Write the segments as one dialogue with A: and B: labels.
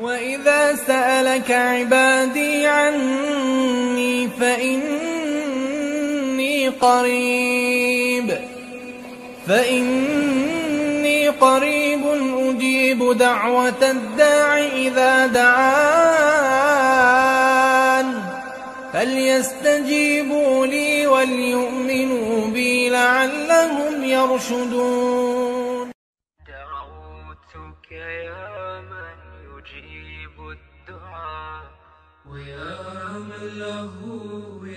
A: وإذا سألك عبادي عني فإني قريب فإني قريب أجيب دعوة الداع إذا دعان فليستجيبوا لي وليؤمنوا بي لعلهم يرشدون له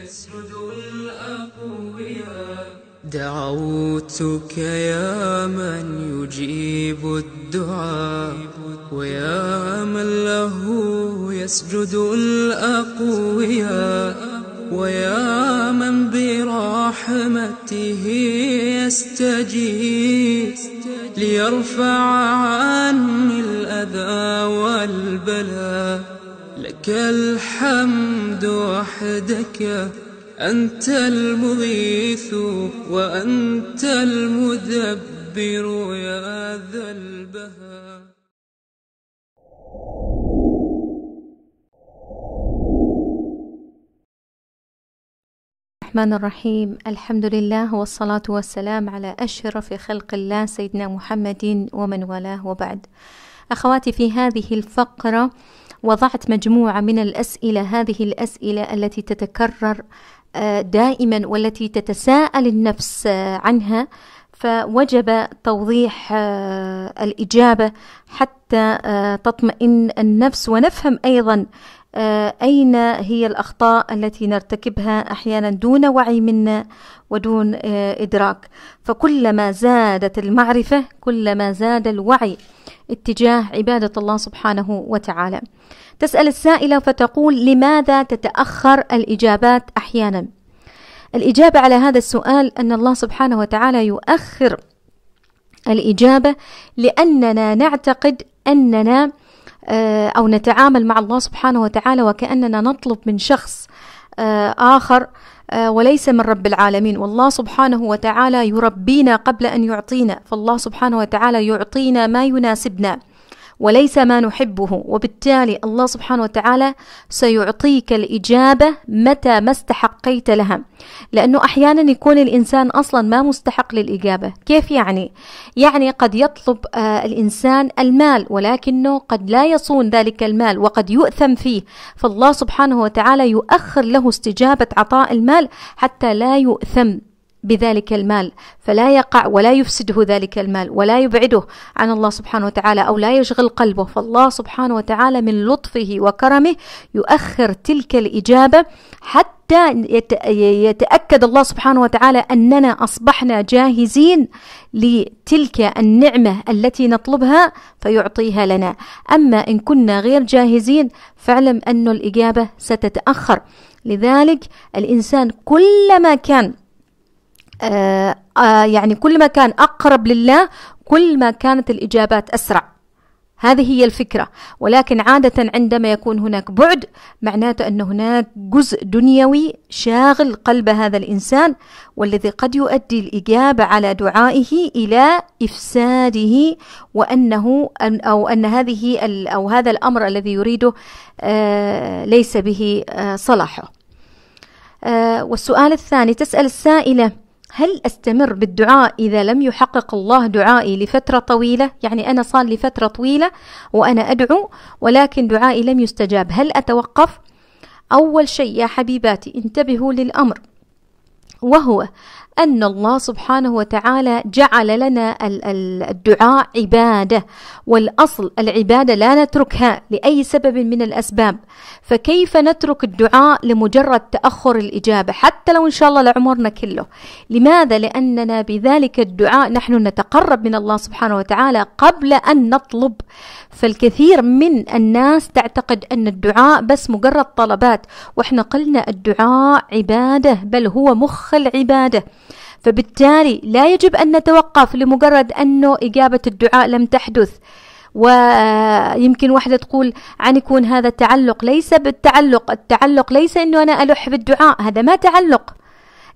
A: يسجد الأقوياء دعوتك يا من يجيب الدعاء ويا من له يسجد الأقوياء ويا من برحمته يستجيب ليرفع عني الأذى والبلاء لك الحمد وحدك أنت المغيث وأنت المدبر يا ذا البهاء
B: الرحمن الرحيم الحمد لله والصلاة والسلام على أشرف خلق الله سيدنا محمد ومن والاه وبعد أخواتي في هذه الفقرة وضعت مجموعة من الأسئلة هذه الأسئلة التي تتكرر آه، دائما والتي تتساءل النفس آه، عنها فوجب توضيح آه، الإجابة حتى تطمئن النفس ونفهم أيضا أين هي الأخطاء التي نرتكبها أحيانا دون وعي منا ودون إدراك فكلما زادت المعرفة كلما زاد الوعي اتجاه عبادة الله سبحانه وتعالى. تسأل السائلة فتقول: لماذا تتأخر الإجابات أحيانا؟ الإجابة على هذا السؤال أن الله سبحانه وتعالى يؤخر الإجابة لأننا نعتقد أننا آه، أو نتعامل مع الله سبحانه وتعالى وكأننا نطلب من شخص آه، آخر آه، وليس من رب العالمين والله سبحانه وتعالى يربينا قبل أن يعطينا فالله سبحانه وتعالى يعطينا ما يناسبنا وليس ما نحبه وبالتالي الله سبحانه وتعالى سيعطيك الإجابة متى ما استحقيت لها لأنه أحيانا يكون الإنسان أصلا ما مستحق للإجابة كيف يعني؟ يعني قد يطلب آه، الإنسان المال ولكنه قد لا يصون ذلك المال وقد يؤثم فيه فالله سبحانه وتعالى يؤخر له استجابة عطاء المال حتى لا يؤثم بذلك المال فلا يقع ولا يفسده ذلك المال ولا يبعده عن الله سبحانه وتعالى أو لا يشغل قلبه فالله سبحانه وتعالى من لطفه وكرمه يؤخر تلك الإجابة حتى يتأكد الله سبحانه وتعالى أننا أصبحنا جاهزين لتلك النعمة التي نطلبها فيعطيها لنا أما إن كنا غير جاهزين فاعلم أن الإجابة ستتأخر لذلك الإنسان كلما كان آه، آه، يعني كل ما كان أقرب لله كل ما كانت الإجابات أسرع هذه هي الفكرة ولكن عادة عندما يكون هناك بعد معناته أن هناك جزء دنيوي شاغل قلب هذا الإنسان والذي قد يؤدي الإجابة على دعائه إلى إفساده وأنه أو أن هذه أو هذا الأمر الذي يريده آه، ليس به صلاحه والسؤال الثاني تسأل السائلة هل أستمر بالدعاء إذا لم يحقق الله دعائي لفترة طويلة؟ يعني أنا صار لي فترة طويلة وأنا أدعو ولكن دعائي لم يستجاب، هل أتوقف؟ أول شيء يا حبيباتي انتبهوا للأمر وهو أن الله سبحانه وتعالى جعل لنا الدعاء عبادة والأصل العبادة لا نتركها لأي سبب من الأسباب فكيف نترك الدعاء لمجرد تأخر الإجابة حتى لو إن شاء الله لعمرنا كله لماذا؟ لأننا بذلك الدعاء نحن نتقرب من الله سبحانه وتعالى قبل أن نطلب فالكثير من الناس تعتقد أن الدعاء بس مجرد طلبات وإحنا قلنا الدعاء عبادة بل هو مخ العبادة فبالتالي لا يجب أن نتوقف لمجرد أنه إجابة الدعاء لم تحدث ويمكن واحدة تقول عن يكون هذا التعلق ليس بالتعلق التعلق ليس أنه أنا ألح بالدعاء هذا ما تعلق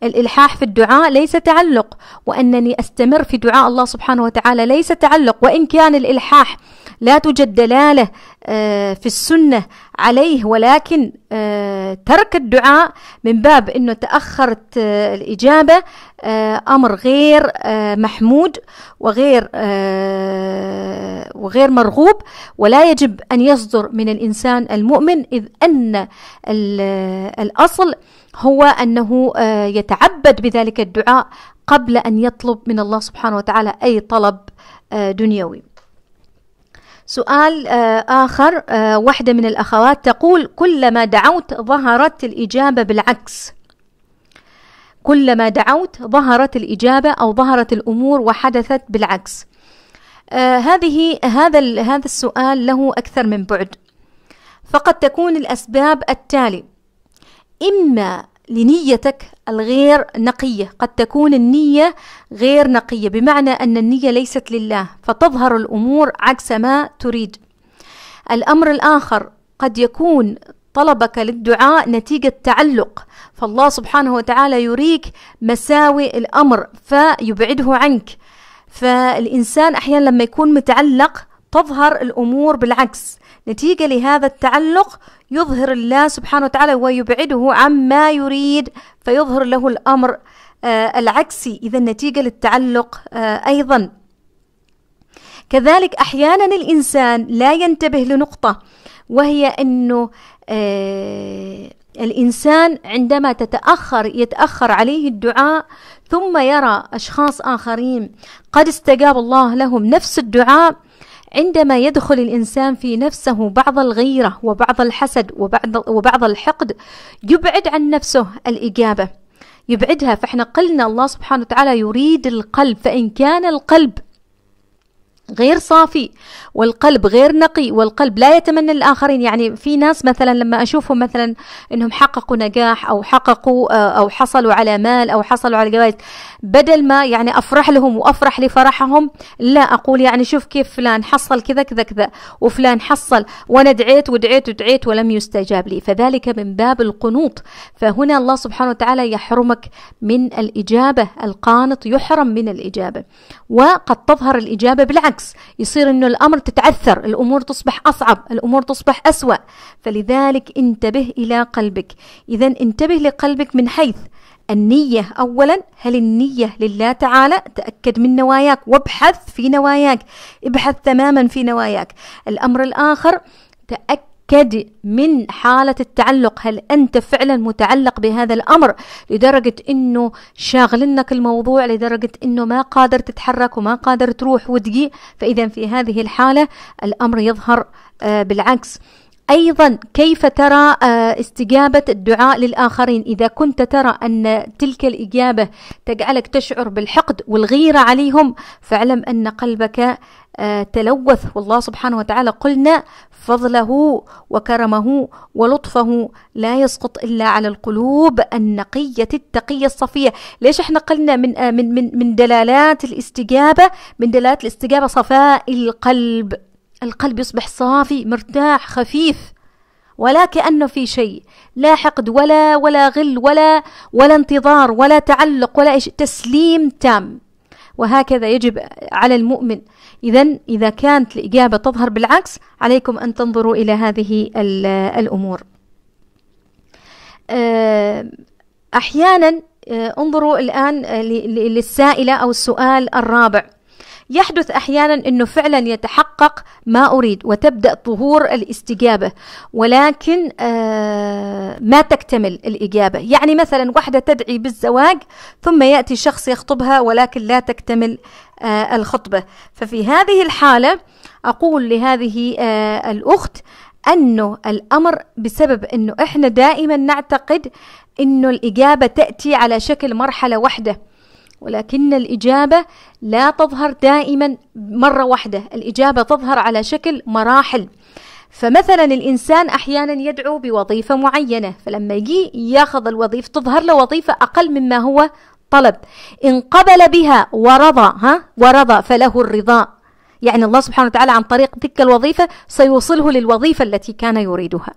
B: الإلحاح في الدعاء ليس تعلق وأنني أستمر في دعاء الله سبحانه وتعالى ليس تعلق وإن كان الإلحاح لا توجد دلالة آه، في السنة عليه ولكن آه، ترك الدعاء من باب انه تاخرت آه، الاجابه آه، امر غير محمود وغير وغير مرغوب ولا يجب ان يصدر من الانسان المؤمن اذ ان الاصل هو انه يتعبد بذلك الدعاء قبل ان يطلب من الله سبحانه وتعالى اي طلب دنيوي سؤال آه، آخر آه، واحدة من الأخوات تقول كلما دعوت ظهرت الإجابة بالعكس كلما دعوت ظهرت الإجابة أو ظهرت الأمور وحدثت بالعكس آه، هذه هذا هذا السؤال له أكثر من بعد فقد تكون الأسباب التالي إما لنيتك الغير نقية قد تكون النية غير نقية بمعنى أن النية ليست لله فتظهر الأمور عكس ما تريد الأمر الآخر قد يكون طلبك للدعاء نتيجة تعلق فالله سبحانه وتعالى يريك مساوئ الأمر فيبعده عنك فالإنسان أحيانا لما يكون متعلق تظهر الأمور بالعكس نتيجة لهذا التعلق يظهر الله سبحانه وتعالى ويبعده عما يريد فيظهر له الأمر آه، العكسي إذا نتيجة للتعلق آه، أيضا كذلك أحيانا الإنسان لا ينتبه لنقطة وهي أنه آه، الإنسان عندما تتأخر يتأخر عليه الدعاء ثم يرى أشخاص آخرين قد استجاب الله لهم نفس الدعاء عندما يدخل الإنسان في نفسه بعض الغيرة وبعض الحسد وبعض, وبعض الحقد يبعد عن نفسه الإجابة يبعدها فإحنا قلنا الله سبحانه وتعالى يريد القلب فإن كان القلب غير صافي والقلب غير نقي والقلب لا يتمنى الآخرين يعني في ناس مثلا لما أشوفهم مثلا أنهم حققوا نجاح أو حققوا آه، أو حصلوا على مال أو حصلوا على جوائز بدل ما يعني أفرح لهم وأفرح لفرحهم لا أقول يعني شوف كيف فلان حصل كذا كذا كذا وفلان حصل وأنا دعيت ودعيت ودعيت ولم يستجاب لي فذلك من باب القنوط فهنا الله سبحانه وتعالى يحرمك من الإجابة القانط يحرم من الإجابة وقد تظهر الإجابة بالعكس بالعكس يصير انه الامر تتعثر الامور تصبح اصعب الامور تصبح اسوا فلذلك انتبه الى قلبك اذا انتبه لقلبك من حيث النية أولا هل النية لله تعالى تأكد من نواياك وابحث في نواياك ابحث تماما في نواياك الأمر الآخر تأكد كد من حالة التعلق هل أنت فعلا متعلق بهذا الأمر لدرجة أنه شاغلنك الموضوع لدرجة أنه ما قادر تتحرك وما قادر تروح وتجي فإذا في هذه الحالة الأمر يظهر آه، بالعكس أيضا كيف ترى آه، استجابة الدعاء للآخرين إذا كنت ترى أن تلك الإجابة تجعلك تشعر بالحقد والغيرة عليهم فاعلم أن قلبك آه، تلوث والله سبحانه وتعالى قلنا فضله وكرمه ولطفه لا يسقط الا على القلوب النقيه التقيه الصفيه، ليش احنا قلنا من آه، من من من دلالات الاستجابه من دلالات الاستجابه صفاء القلب، القلب يصبح صافي مرتاح خفيف ولا كأنه في شيء لا حقد ولا ولا غل ولا ولا انتظار ولا تعلق ولا شيء تسليم تام وهكذا يجب على المؤمن إذا إذا كانت الإجابة تظهر بالعكس عليكم أن تنظروا إلى هذه الأمور آه، أحيانا آه، انظروا الآن للسائلة أو السؤال الرابع يحدث أحيانا أنه فعلا يتحقق ما أريد وتبدأ ظهور الاستجابة ولكن آه، ما تكتمل الإجابة يعني مثلا واحدة تدعي بالزواج ثم يأتي شخص يخطبها ولكن لا تكتمل آه، الخطبة ففي هذه الحالة أقول لهذه آه، الأخت أنه الأمر بسبب أنه إحنا دائما نعتقد أنه الإجابة تأتي على شكل مرحلة واحدة ولكن الإجابة لا تظهر دائما مرة واحدة الإجابة تظهر على شكل مراحل فمثلا الإنسان أحيانا يدعو بوظيفة معينة فلما يجي ياخذ الوظيفة تظهر له وظيفة أقل مما هو طلب إن قبل بها ورضى ها ورضى فله الرضا يعني الله سبحانه وتعالى عن طريق تلك الوظيفة سيوصله للوظيفة التي كان يريدها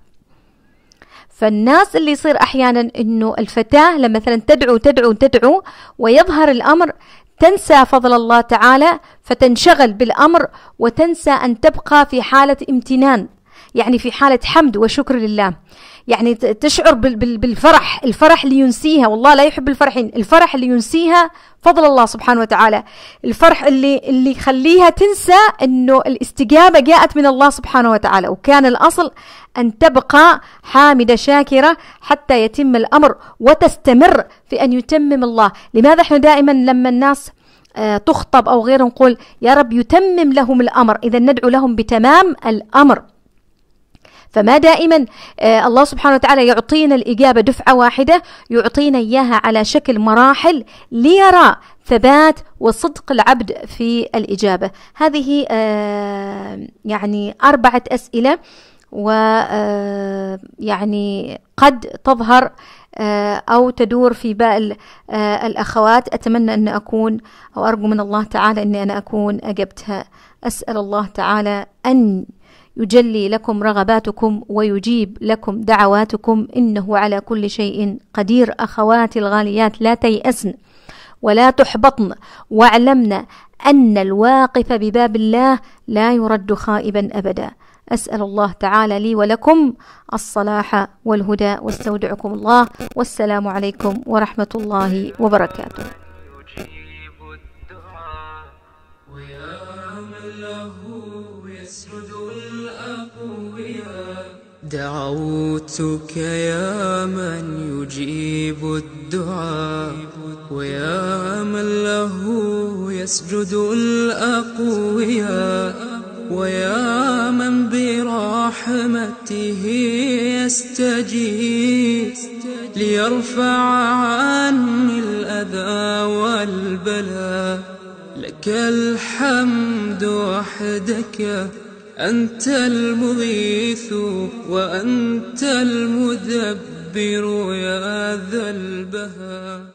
B: فالناس اللي يصير أحيانا أنه الفتاة لما مثلا تدعو تدعو تدعو ويظهر الأمر تنسى فضل الله تعالى فتنشغل بالأمر وتنسى أن تبقى في حالة امتنان يعني في حالة حمد وشكر لله يعني تشعر بالفرح الفرح اللي ينسيها والله لا يحب الفرحين الفرح اللي ينسيها فضل الله سبحانه وتعالى الفرح اللي اللي يخليها تنسى انه الاستجابه جاءت من الله سبحانه وتعالى وكان الاصل ان تبقى حامده شاكره حتى يتم الامر وتستمر في ان يتمم الله لماذا احنا دائما لما الناس آه، تخطب او غيره نقول يا رب يتمم لهم الامر اذا ندعو لهم بتمام الامر فما دائما آه، الله سبحانه وتعالى يعطينا الإجابة دفعة واحدة يعطينا إياها على شكل مراحل ليرى ثبات وصدق العبد في الإجابة هذه آه، يعني أربعة أسئلة ويعني آه، قد تظهر أو تدور في بال الأخوات أتمنى أن أكون أو أرجو من الله تعالى أني أنا أكون أجبتها أسأل الله تعالى أن يجلي لكم رغباتكم ويجيب لكم دعواتكم إنه على كل شيء قدير أخواتي الغاليات لا تيأسن ولا تحبطن واعلمن أن الواقف بباب الله لا يرد خائبا أبدا أسأل الله تعالى لي ولكم الصلاح والهدى واستودعكم الله والسلام عليكم ورحمة الله وبركاته
A: دعوتك يا من يجيب الدعاء ويا من له يسجد الأقوياء ويا من برحمته يستجيب ليرفع عني الأذى والبلاء لك الحمد وحدك أنت المغيث
B: وأنت المدبر يا ذا البهاء